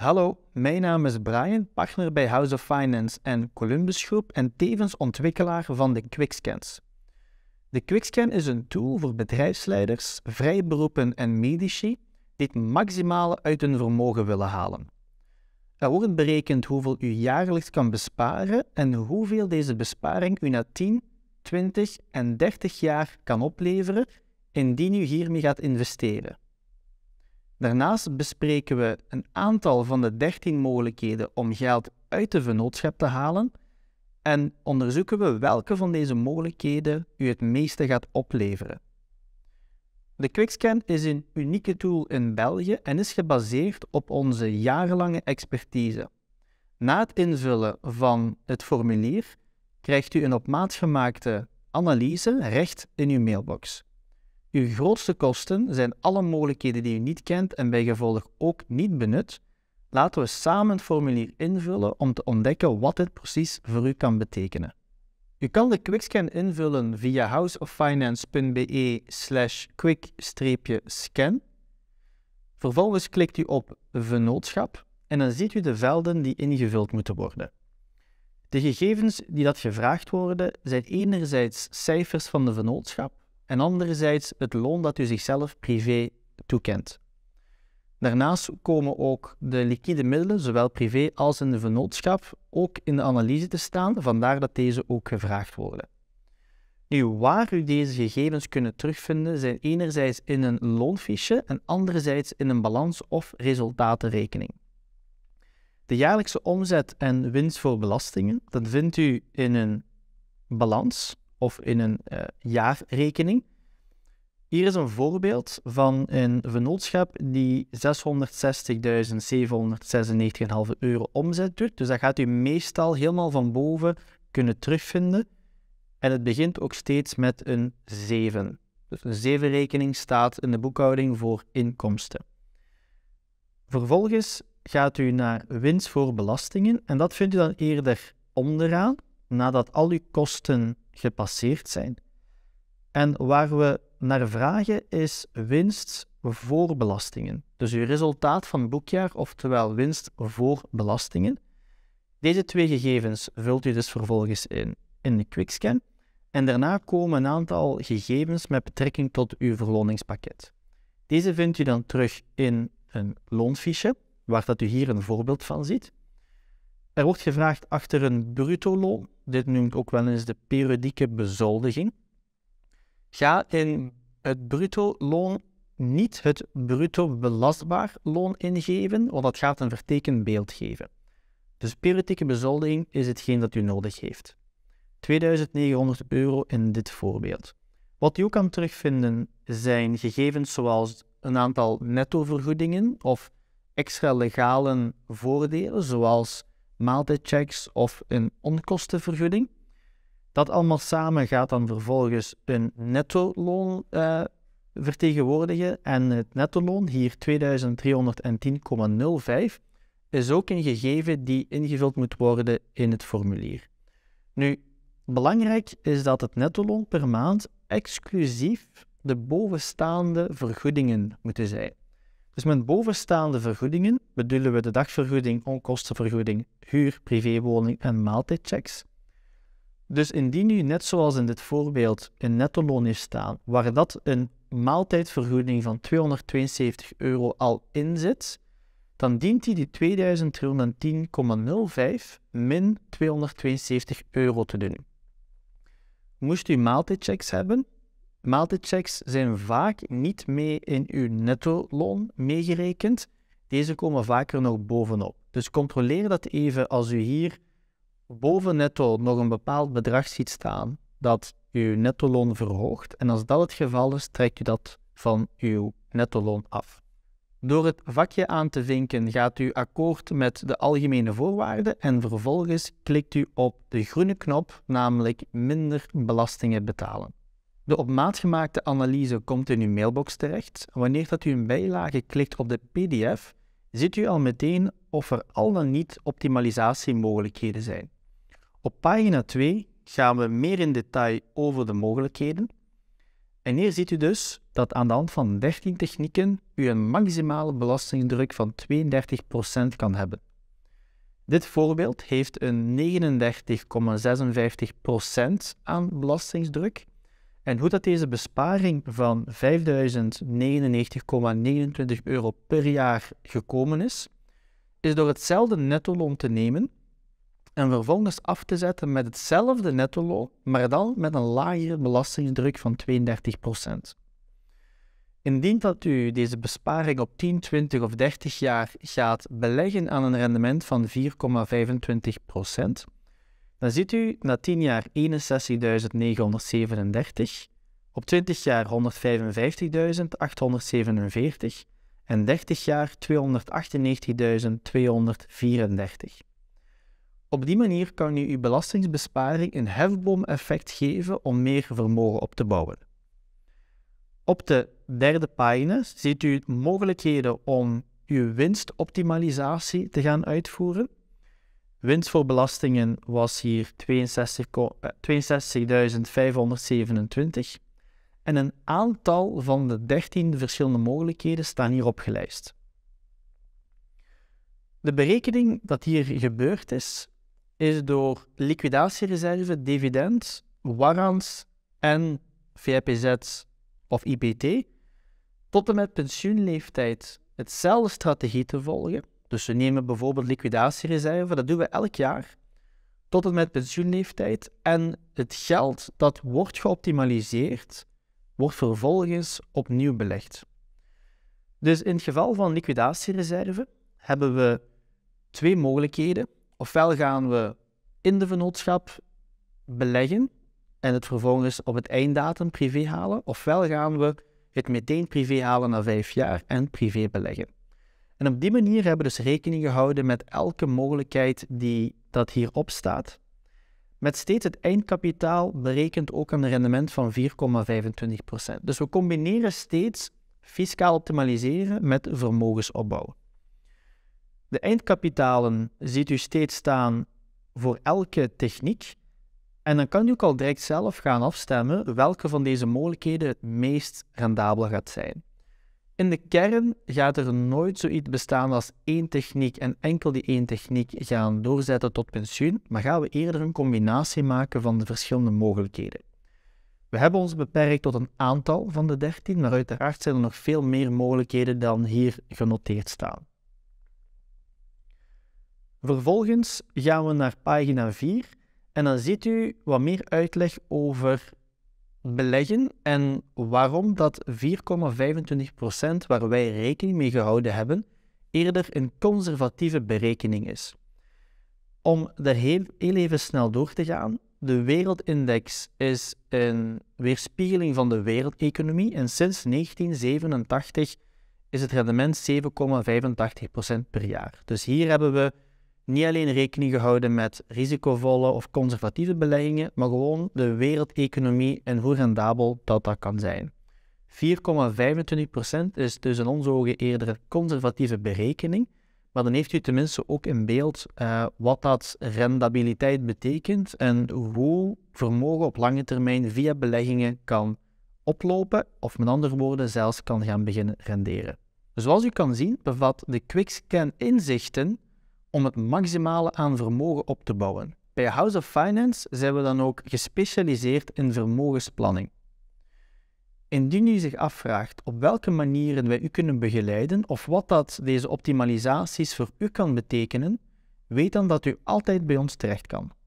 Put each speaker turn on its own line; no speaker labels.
Hallo, mijn naam is Brian, partner bij House of Finance en Columbus Groep en tevens ontwikkelaar van de Quickscans. De Quickscan is een tool voor bedrijfsleiders, vrije beroepen en medici die het maximale uit hun vermogen willen halen. Er wordt berekend hoeveel u jaarlijks kan besparen en hoeveel deze besparing u na 10, 20 en 30 jaar kan opleveren indien u hiermee gaat investeren. Daarnaast bespreken we een aantal van de 13 mogelijkheden om geld uit de vennootschap te halen en onderzoeken we welke van deze mogelijkheden u het meeste gaat opleveren. De Quickscan is een unieke tool in België en is gebaseerd op onze jarenlange expertise. Na het invullen van het formulier krijgt u een op maat gemaakte analyse recht in uw mailbox. Uw grootste kosten zijn alle mogelijkheden die u niet kent en bijgevolg ook niet benut. Laten we samen het formulier invullen om te ontdekken wat dit precies voor u kan betekenen. U kan de quickscan invullen via houseoffinance.be slash quick-scan. Vervolgens klikt u op Vennootschap en dan ziet u de velden die ingevuld moeten worden. De gegevens die dat gevraagd worden zijn enerzijds cijfers van de vennootschap en anderzijds het loon dat u zichzelf privé toekent. Daarnaast komen ook de liquide middelen, zowel privé als in de vennootschap, ook in de analyse te staan, vandaar dat deze ook gevraagd worden. Nu, waar u deze gegevens kunnen terugvinden, zijn enerzijds in een loonfiche en anderzijds in een balans- of resultatenrekening. De jaarlijkse omzet en winst voor belastingen, dat vindt u in een balans of in een eh, jaarrekening. Hier is een voorbeeld van een vennootschap die 660.796,5 euro omzet doet. Dus dat gaat u meestal helemaal van boven kunnen terugvinden. En het begint ook steeds met een 7. Dus een 7 rekening staat in de boekhouding voor inkomsten. Vervolgens gaat u naar winst voor belastingen en dat vindt u dan eerder onderaan, nadat al uw kosten gepasseerd zijn. En waar we naar vragen is winst voor belastingen. Dus uw resultaat van boekjaar, oftewel winst voor belastingen. Deze twee gegevens vult u dus vervolgens in in de quickscan. En daarna komen een aantal gegevens met betrekking tot uw verloningspakket. Deze vindt u dan terug in een loonfiche, waar dat u hier een voorbeeld van ziet. Er wordt gevraagd achter een bruto loon, dit noemt ook wel eens de periodieke bezoldiging. Ga in het bruto loon niet het bruto belastbaar loon ingeven, want dat gaat een vertekend beeld geven. Dus periodieke bezoldiging is hetgeen dat u nodig heeft. 2900 euro in dit voorbeeld. Wat u ook kan terugvinden zijn gegevens zoals een aantal nettovergoedingen of extra legale voordelen, zoals maaltijdchecks of een onkostenvergoeding. Dat allemaal samen gaat dan vervolgens een netto loon eh, vertegenwoordigen. En het netto loon, hier 2310,05, is ook een gegeven die ingevuld moet worden in het formulier. Nu, belangrijk is dat het netto loon per maand exclusief de bovenstaande vergoedingen moeten zijn. Dus met bovenstaande vergoedingen bedoelen we de dagvergoeding, onkostenvergoeding, huur, privéwoning en maaltijdchecks. Dus indien u net zoals in dit voorbeeld een nettoloon heeft staan, waar dat een maaltijdvergoeding van 272 euro al in zit, dan dient hij die 2310,05 min 272 euro te doen. Moest u maaltijdchecks hebben, Maaltijdchecks zijn vaak niet mee in uw netto-loon meegerekend. Deze komen vaker nog bovenop. Dus controleer dat even als u hier boven netto nog een bepaald bedrag ziet staan dat uw netto-loon verhoogt. En als dat het geval is, trekt u dat van uw netto-loon af. Door het vakje aan te vinken gaat u akkoord met de algemene voorwaarden en vervolgens klikt u op de groene knop, namelijk minder belastingen betalen. De op maat gemaakte analyse komt in uw mailbox terecht. Wanneer dat u een bijlage klikt op de PDF, ziet u al meteen of er al dan niet optimalisatiemogelijkheden zijn. Op pagina 2 gaan we meer in detail over de mogelijkheden. En hier ziet u dus dat aan de hand van 13 technieken u een maximale belastingdruk van 32% kan hebben. Dit voorbeeld heeft een 39,56% aan belastingsdruk en hoe dat deze besparing van 5.099,29 euro per jaar gekomen is, is door hetzelfde nettoloon te nemen en vervolgens af te zetten met hetzelfde nettoloon, maar dan met een lagere belastingsdruk van 32%. Indien dat u deze besparing op 10, 20 of 30 jaar gaat beleggen aan een rendement van 4,25%, dan ziet u na 10 jaar 61.937, op 20 jaar 155.847 en 30 jaar 298.234. Op die manier kan u uw belastingsbesparing een hefboom-effect geven om meer vermogen op te bouwen. Op de derde pagina ziet u mogelijkheden om uw winstoptimalisatie te gaan uitvoeren. Winst voor belastingen was hier 62.527 eh, en een aantal van de 13 verschillende mogelijkheden staan hier opgelijst. De berekening dat hier gebeurd is, is door liquidatiereserve, dividend, warrants en VIPZ of IPT tot en met pensioenleeftijd hetzelfde strategie te volgen dus we nemen bijvoorbeeld liquidatiereserve, dat doen we elk jaar tot en met pensioenleeftijd. En het geld dat wordt geoptimaliseerd, wordt vervolgens opnieuw belegd. Dus in het geval van liquidatiereserve hebben we twee mogelijkheden. Ofwel gaan we in de vennootschap beleggen en het vervolgens op het einddatum privé halen, ofwel gaan we het meteen privé halen na vijf jaar en privé beleggen. En op die manier hebben we dus rekening gehouden met elke mogelijkheid die dat hierop staat. Met steeds het eindkapitaal berekend ook een rendement van 4,25%. Dus we combineren steeds fiscaal optimaliseren met vermogensopbouw. De eindkapitalen ziet u steeds staan voor elke techniek. En dan kan u ook al direct zelf gaan afstemmen welke van deze mogelijkheden het meest rendabel gaat zijn. In de kern gaat er nooit zoiets bestaan als één techniek en enkel die één techniek gaan doorzetten tot pensioen, maar gaan we eerder een combinatie maken van de verschillende mogelijkheden. We hebben ons beperkt tot een aantal van de 13, maar uiteraard zijn er nog veel meer mogelijkheden dan hier genoteerd staan. Vervolgens gaan we naar pagina 4 en dan ziet u wat meer uitleg over beleggen en waarom dat 4,25% waar wij rekening mee gehouden hebben, eerder een conservatieve berekening is. Om er heel, heel even snel door te gaan, de wereldindex is een weerspiegeling van de wereldeconomie en sinds 1987 is het rendement 7,85% per jaar. Dus hier hebben we niet alleen rekening gehouden met risicovolle of conservatieve beleggingen, maar gewoon de wereldeconomie en hoe rendabel dat, dat kan zijn. 4,25% is dus in onze ogen eerder een conservatieve berekening, maar dan heeft u tenminste ook in beeld eh, wat dat rendabiliteit betekent en hoe vermogen op lange termijn via beleggingen kan oplopen, of met andere woorden zelfs kan gaan beginnen renderen. Zoals u kan zien bevat de Quickscan inzichten om het maximale aan vermogen op te bouwen. Bij House of Finance zijn we dan ook gespecialiseerd in vermogensplanning. Indien u zich afvraagt op welke manieren wij u kunnen begeleiden of wat dat deze optimalisaties voor u kan betekenen, weet dan dat u altijd bij ons terecht kan.